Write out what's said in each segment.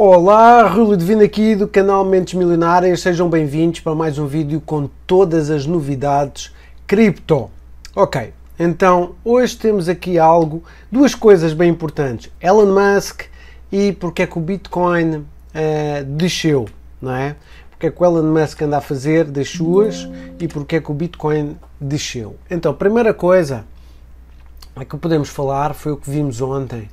Olá, Rui Divino aqui do canal Mentes Milionárias, sejam bem-vindos para mais um vídeo com todas as novidades cripto. Ok, então hoje temos aqui algo, duas coisas bem importantes, Elon Musk e porque é que o Bitcoin uh, desceu, não é? porque é que o Elon Musk anda a fazer das suas e porque é que o Bitcoin desceu. Então, primeira coisa é que podemos falar foi o que vimos ontem,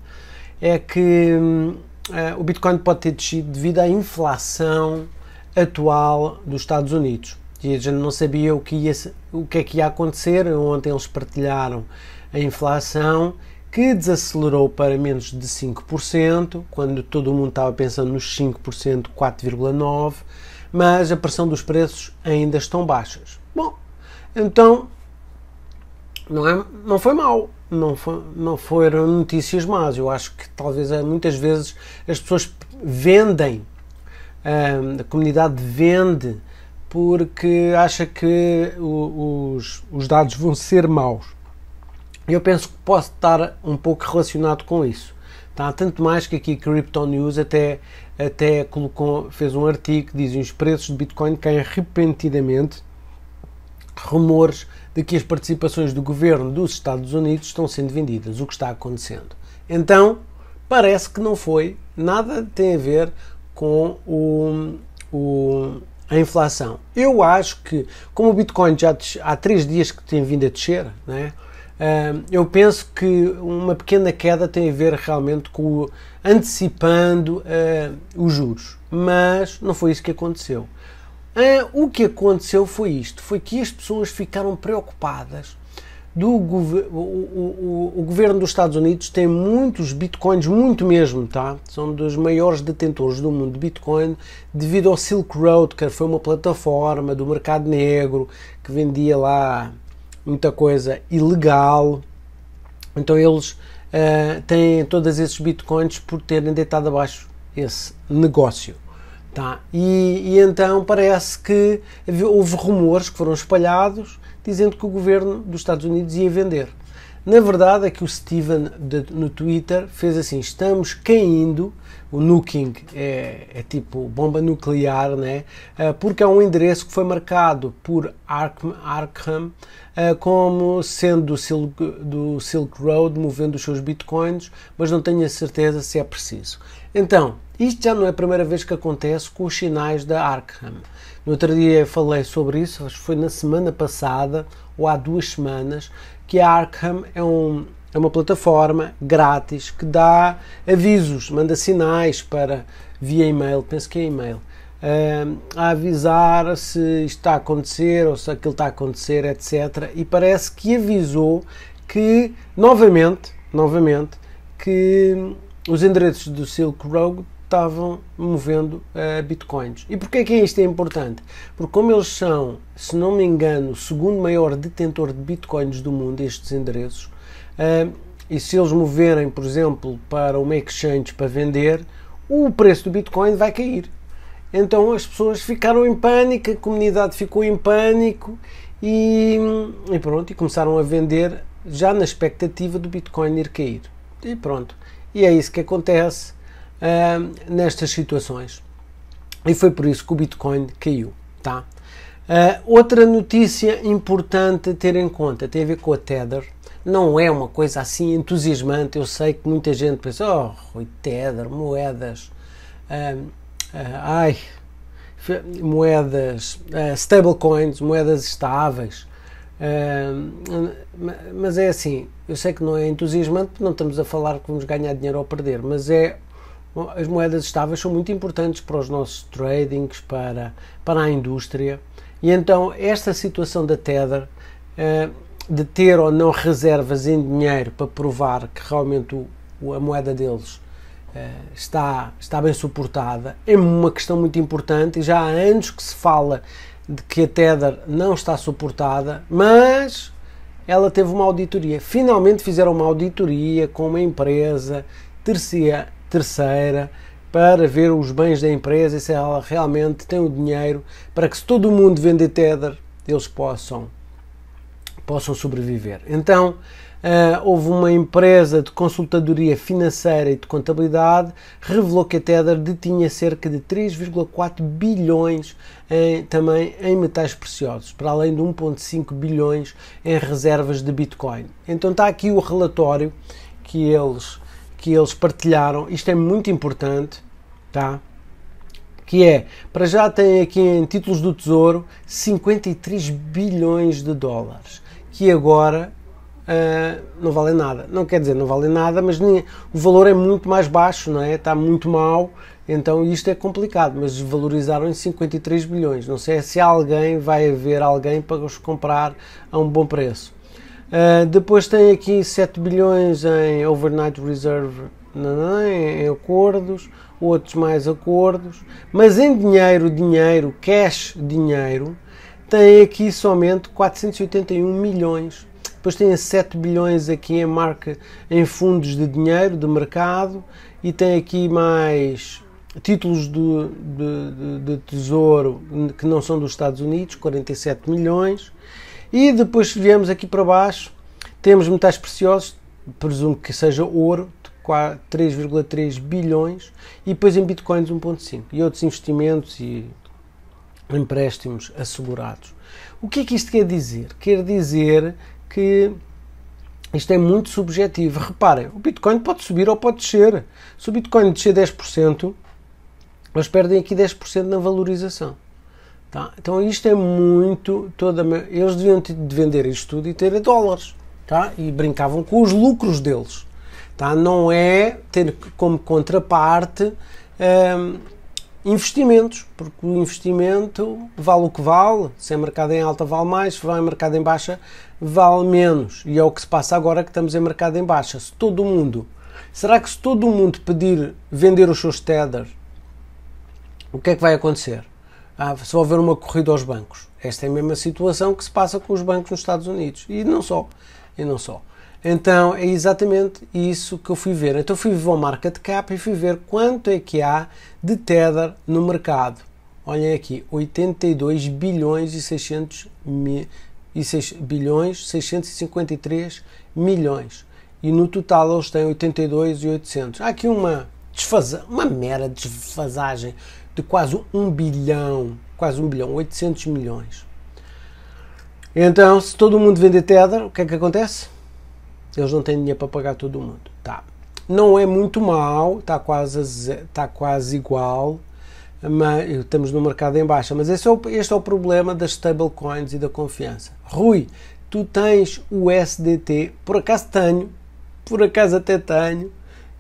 é que hum, uh, o Bitcoin pode ter descido devido à inflação atual dos Estados Unidos. E a gente não sabia o que, ia, o que é que ia acontecer. Ontem eles partilharam a inflação que desacelerou para menos de 5%, quando todo o mundo estava pensando nos 5%, 4,9%, mas a pressão dos preços ainda estão baixas. Bom, então não, é, não foi mal, não, foi, não foram notícias más. Eu acho que talvez é, muitas vezes as pessoas vendem, hum, a comunidade vende porque acha que os, os dados vão ser maus. Eu penso que posso estar um pouco relacionado com isso. Tá? Tanto mais que aqui Crypto News até, até colocou, fez um artigo que diz os preços de Bitcoin caem repentinamente, rumores de que as participações do governo dos Estados Unidos estão sendo vendidas, o que está acontecendo. Então, parece que não foi, nada tem a ver com o, o, a inflação. Eu acho que, como o Bitcoin já há três dias que tem vindo a descer, né, hum, eu penso que uma pequena queda tem a ver realmente com antecipando uh, os juros. Mas não foi isso que aconteceu. Uh, o que aconteceu foi isto: foi que as pessoas ficaram preocupadas. Do gover o, o, o, o, governo dos Estados Unidos tem muitos bitcoins, muito mesmo, tá? São dos maiores detentores do mundo de bitcoin devido ao Silk Road, que foi uma plataforma do mercado negro que vendia lá muita coisa ilegal. Então eles uh, têm todos esses bitcoins por terem deitado abaixo esse negócio. Tá? E, e então parece que houve rumores que foram espalhados dizendo que o governo dos Estados Unidos ia vender. Na verdade é que o Steven de, no Twitter fez assim, estamos caindo, o nuking é, é tipo bomba nuclear, né? Ah, porque é um endereço que foi marcado por Arkham, Arkham como sendo do Silk, do Silk Road, movendo os seus bitcoins, mas não tenho a certeza se é preciso. Então, isto já não é a primeira vez que acontece com os sinais da Arkham. No outro dia falei sobre isso, acho que foi na semana passada ou há duas semanas, que a Arkham é, um, é uma plataforma grátis que dá avisos, manda sinais para via e-mail, penso que é e-mail, uh, a avisar se isto está a acontecer ou se aquilo está a acontecer, etc. E parece que avisou que novamente, novamente, que os endereços do Silk Road estavam movendo uh, bitcoins. E porquê que isto é importante? Porque como eles são, se não me engano, o segundo maior detentor de bitcoins do mundo, estes endereços, uh, e se eles moverem, por exemplo, para uma exchange para vender, o preço do bitcoin vai cair. Então as pessoas ficaram em pânico, a comunidade ficou em pânico e, e pronto, e começaram a vender já na expectativa do Bitcoin ir cair. E pronto. E é isso que acontece uh, nestas situações. E foi por isso que o Bitcoin caiu, tá? Uh, outra notícia importante a ter em conta tem a ver com a Tether. Não é uma coisa assim entusiasmante. Eu sei que muita gente pensa: oh, Rui, Tether, moedas, uh, ai, moedas, eh, stablecoins, moedas estáveis. Uh, mas é assim, eu sei que não é entusiasmante, não estamos a falar que vamos ganhar dinheiro ou perder, mas é Bom, as moedas estáveis são muito importantes para os nossos tradings, para, para a indústria. E então, esta situação da Tether, eh, de ter ou não reservas em dinheiro para provar que realmente o, a moeda deles eh, está, está bem suportada, é uma questão muito importante. E já há anos que se fala de que a Tether não está suportada, mas ela teve uma auditoria. Finalmente fizeram uma auditoria com uma empresa terceira, terceira para ver os bens da empresa e se ela realmente tem o dinheiro para que se todo mundo vender Tether, eles possam, possam sobreviver. Então, Uh, houve uma empresa de consultadoria financeira e de contabilidade revelou que a Tether detinha cerca de 3,4 bilhões em, eh, também em metais preciosos, para além de 1,5 bilhões em reservas de Bitcoin. Então está aqui o relatório que eles que eles partilharam, isto é muito importante, tá? Que é, para já tem aqui em títulos do Tesouro 53 bilhões de dólares, que agora Uh, não vale nada. Não quer dizer não vale nada, mas nem, o valor é muito mais baixo, não é? Está muito mal, então isto é complicado. Mas valorizaram em 53 bilhões. Não sei se alguém vai haver alguém para os comprar a um bom preço. Eh, depois tem aqui 7 bilhões em overnight reserve não, em acordos, outros mais acordos, mas em dinheiro, dinheiro, cash, dinheiro, tem aqui somente 481 milhões. Depois tem 7 bilhões aqui em marca em fundos de dinheiro, de mercado, e tem aqui mais títulos do, de, de, de tesouro que não são dos Estados Unidos, 47 milhões e depois se viemos aqui para baixo, temos metais preciosos, presumo que seja ouro, 3,3 bilhões, e depois em bitcoins 1,5 e outros investimentos e empréstimos assegurados. O que é que isto quer dizer? Quer dizer que isto é muito subjetivo. Reparem, o Bitcoin pode subir ou pode descer. Se o Bitcoin descer 10%, eles perdem aqui 10% na valorização. Tá? Então isto é muito. Toda, eles deviam de vender isto tudo e ter dólares. Tá? E brincavam com os lucros deles. Tá? Não é ter como contraparte hum, investimentos, porque o investimento vale o que vale. Se é mercado em alta, vale mais. Se vai mercado em baixa, vale menos. E é o que se passa agora que estamos em mercado em baixa. Se todo mundo. Será que se todo mundo pedir vender os seus tether, o que é que vai acontecer? Ah, se houver uma corrida aos bancos. Esta é a mesma situação que se passa com os bancos nos Estados Unidos. E não só. E não só. Então é exatamente isso que eu fui ver. Então fui ver o market cap e fui ver quanto é que há de Tether no mercado. Olhem aqui, 82 bilhões e 600 mil, e 6 bilhões 653 milhões. E no total eles têm 82 e 800. Há aqui uma desfasa, uma mera desfasagem de quase um bilhão, quase um bilhão, 800 milhões. Então, se todo mundo vender Tether, o que é que acontece? Eles não têm dinheiro para pagar todo mundo. Tá. Não é muito mal, está quase, está quase igual, mas estamos no mercado em baixa. Mas esse é o, este é o problema das stablecoins e da confiança. Rui, tu tens o SDT, por acaso tenho, por acaso até tenho,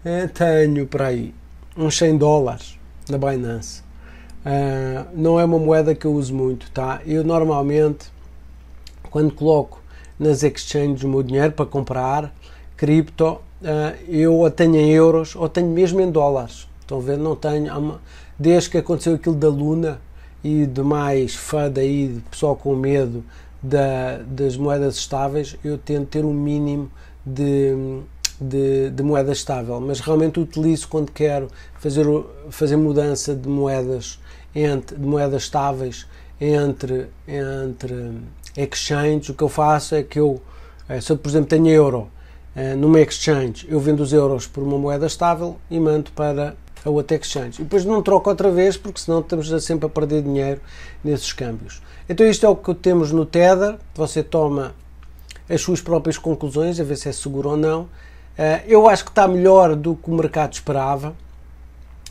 eh, tenho para aí uns 100 dólares na Binance. Uh, não é uma moeda que eu uso muito, tá? Eu normalmente, quando coloco nas exchanges o meu dinheiro para comprar cripto, uh, eu ou tenho em euros ou tenho mesmo em dólares. Estão a ver? Não tenho. Desde que aconteceu aquilo da Luna e de mais fada aí, de pessoal com medo da, das moedas estáveis, eu tento ter um mínimo de de, de, moeda estável, mas realmente utilizo quando quero fazer, fazer mudança de moedas, entre, de moedas estáveis entre, entre exchanges. O que eu faço é que eu, eh, se eu por exemplo tenho euro eh, numa exchange, eu vendo os euros por uma moeda estável e mando para a outra exchange. E depois não troco outra vez, porque senão estamos sempre a perder dinheiro nesses câmbios. Então isto é o que temos no Tether, você toma as suas próprias conclusões, a ver se é seguro ou não. Eh, eu acho que está melhor do que o mercado esperava,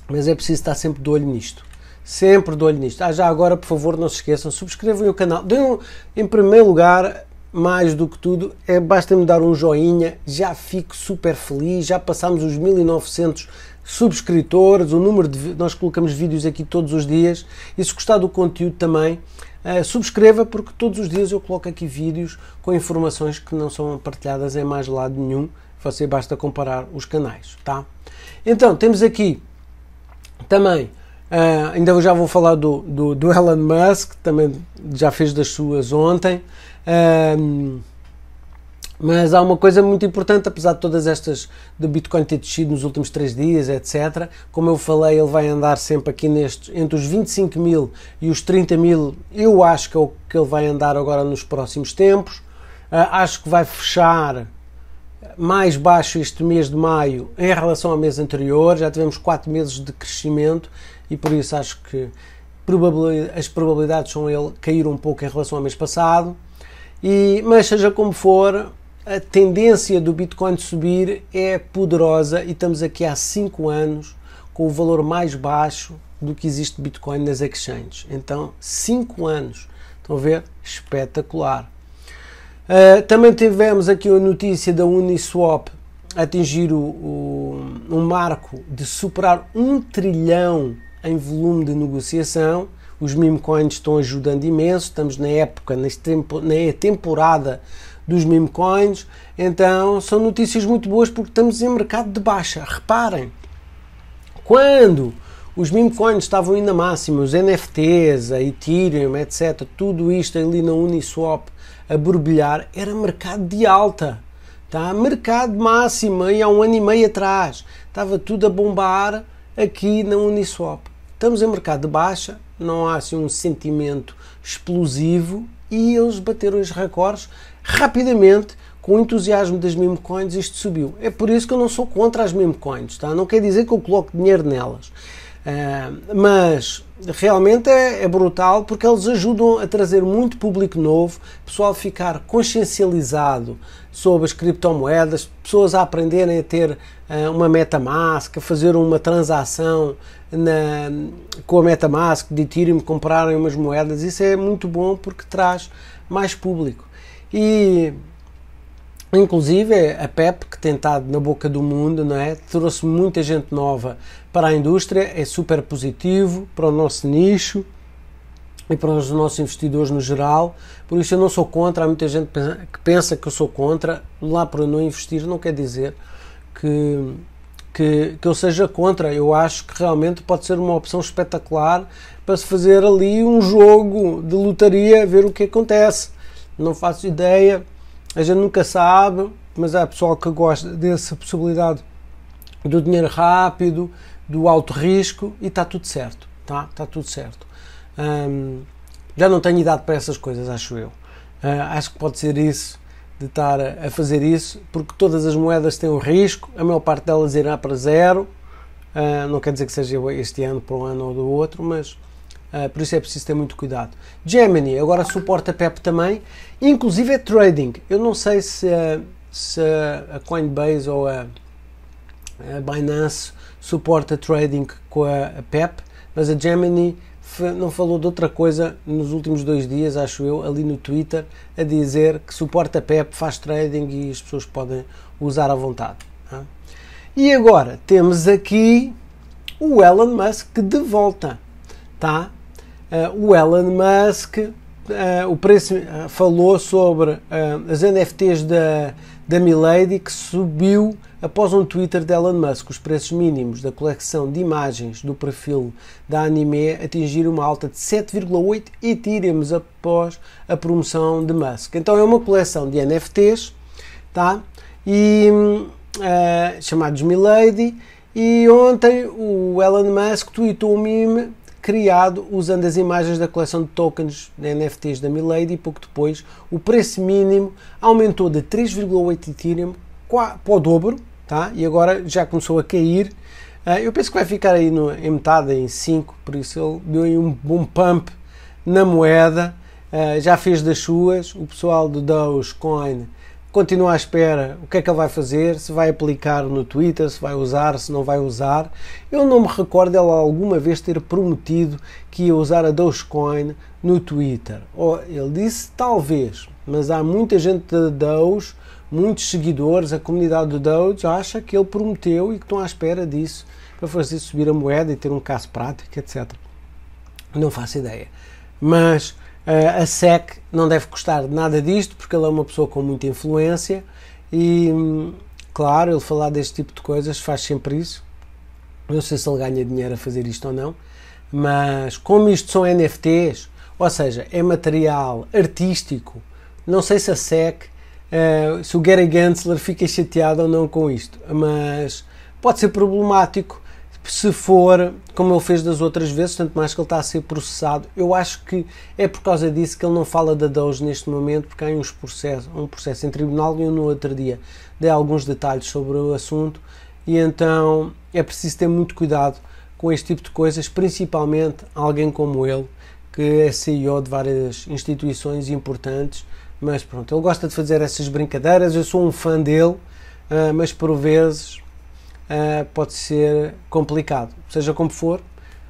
mas é preciso estar sempre de olho nisto. Sempre de olho nisto. Ah, já agora, por favor, não se esqueçam, subscrevam o canal. Deem, em primeiro lugar, mais do que tudo, é, basta-me dar um joinha, já fico super feliz, já passamos os 1900 subscritores, o número de... Nós colocamos vídeos aqui todos os dias e se gostar do conteúdo também, eh, subscreva porque todos os dias eu coloco aqui vídeos com informações que não são partilhadas em mais lado nenhum. Você basta comparar os canais, tá? Então, temos aqui também, uh, ainda já vou falar do, do, do Elon Musk, também já fez das suas ontem. Uh, mas há uma coisa muito importante, apesar de todas estas do Bitcoin ter descido nos últimos 3 dias, etc. Como eu falei, ele vai andar sempre aqui neste, entre os 25 mil e os 30 mil. Eu acho que é o que ele vai andar agora nos próximos tempos. Uh, acho que vai fechar mais baixo este mês de maio em relação ao mês anterior. Já tivemos 4 meses de crescimento e por isso acho que as probabilidades são ele cair um pouco em relação ao mês passado. E, mas seja como for, a tendência do Bitcoin subir é poderosa e estamos aqui há 5 anos com o valor mais baixo do que existe Bitcoin nas exchanges. Então, 5 anos. Estão a ver? Espetacular. Uh, também tivemos aqui a notícia da Uniswap atingir o, o, um marco de superar um trilhão em volume de negociação. Os meme coins estão ajudando imenso. Estamos na época, na temporada dos meme coins. Então são notícias muito boas porque estamos em mercado de baixa. Reparem, quando os meme coins estavam ainda máxima, os NFTs, a Ethereum, etc., tudo isto ali na Uniswap a borbulhar, era mercado de alta. Tá? Mercado máximo e há um ano e meio atrás estava tudo a bombar aqui na Uniswap. Estamos em mercado de baixa, não há assim um sentimento explosivo e eles bateram os recordes rapidamente com o entusiasmo das meme coins isto subiu. É por isso que eu não sou contra as meme coins, tá? não quer dizer que eu coloque dinheiro nelas. Uh, mas realmente é, é, brutal porque eles ajudam a trazer muito público novo, pessoal ficar consciencializado sobre as criptomoedas, pessoas a aprenderem a ter uh, uma MetaMask, a fazer uma transação na, com a MetaMask de Ethereum, comprarem umas moedas. Isso é muito bom porque traz mais público. E Inclusive, a PEP, que tem estado na boca do mundo, não é? trouxe muita gente nova para a indústria, é super positivo para o nosso nicho e para os nossos investidores no geral. Por isso, eu não sou contra. Há muita gente que pensa que eu sou contra. Lá para não investir, não quer dizer que, que, que eu seja contra. Eu acho que realmente pode ser uma opção espetacular para se fazer ali um jogo de lotaria, ver o que acontece não faço ideia, a gente nunca sabe, mas há pessoal que gosta dessa possibilidade do dinheiro rápido, do alto risco e está tudo certo, tá? Está tudo certo. Hum, já não tenho idade para essas coisas, acho eu. Uh, acho que pode ser isso, de estar a, a, fazer isso, porque todas as moedas têm um risco, a maior parte delas irá para zero. Uh, não quer dizer que seja este ano, para um ano ou do outro, mas ah, por isso é preciso ter muito cuidado. Gemini agora suporta PEP também, inclusive é trading. Eu não sei se, se a Coinbase ou a, a Binance suporta trading com a, a PEP, mas a Gemini não falou de outra coisa nos últimos dois dias, acho eu, ali no Twitter, a dizer que suporta PEP, faz trading e as pessoas podem usar à vontade. Tá? E agora temos aqui o Elon Musk de volta, tá? Eh, o Elon Musk, eh, o preço eh, falou sobre as NFTs da, da Milady que subiu após um Twitter de Elon Musk. Os preços mínimos da coleção de imagens do perfil da anime atingiram uma alta de 7,8 e tiremos após a promoção de Musk. Então é uma coleção de NFTs, tá? E uh, chamados Milady. E ontem o Elon Musk tweetou um meme criado usando as imagens da coleção de tokens de NFTs da Milady e pouco depois o preço mínimo aumentou de 3,8 Ethereum para o dobro tá? e agora já começou a cair. Ah, eu penso que vai ficar aí no, em metade, em 5, por isso ele deu aí um bom pump na moeda. Ah, já fez das suas, o pessoal do Dogecoin continua à espera o que é que ele vai fazer, se vai aplicar no Twitter, se vai usar, se não vai usar. Eu não me recordo ela alguma vez ter prometido que ia usar a Dogecoin no Twitter. Ou oh, ele disse talvez, mas há muita gente da Doge, muitos seguidores, a comunidade do Doge acha que ele prometeu e que estão à espera disso para fazer subir a moeda e ter um caso prático, etc. Não faço ideia. Mas Uh, a SEC não deve gostar nada disto, porque ele é uma pessoa com muita influência e, claro, ele falar deste tipo de coisas faz sempre isso. Não sei se ele ganha dinheiro a fazer isto ou não, mas como isto são NFTs, ou seja, é material artístico, não sei se a SEC, uh, se o Gary Gensler fica chateado ou não com isto, mas pode ser problemático se for como ele fez das outras vezes, tanto mais que ele está a ser processado. Eu acho que é por causa disso que ele não fala da Doge neste momento, porque há uns processos, um processo em tribunal e eu no outro dia dei alguns detalhes sobre o assunto e então é preciso ter muito cuidado com este tipo de coisas, principalmente alguém como ele, que é CEO de várias instituições importantes, mas pronto, ele gosta de fazer essas brincadeiras, eu sou um fã dele, ah, mas por vezes uh, pode ser complicado. Seja como for,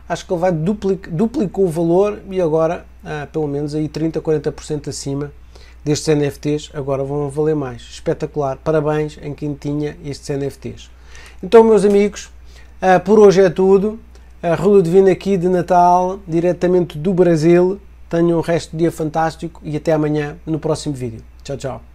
acho que ele vai duplic, duplicou o valor e agora, uh, pelo menos aí 30, 40% acima destes NFTs, agora vão valer mais. Espetacular. Parabéns em quem tinha estes NFTs. Então, meus amigos, uh, por hoje é tudo. Uh, Rulo Divino aqui de Natal, diretamente do Brasil. Tenham um resto de dia fantástico e até amanhã no próximo vídeo. Tchau, tchau.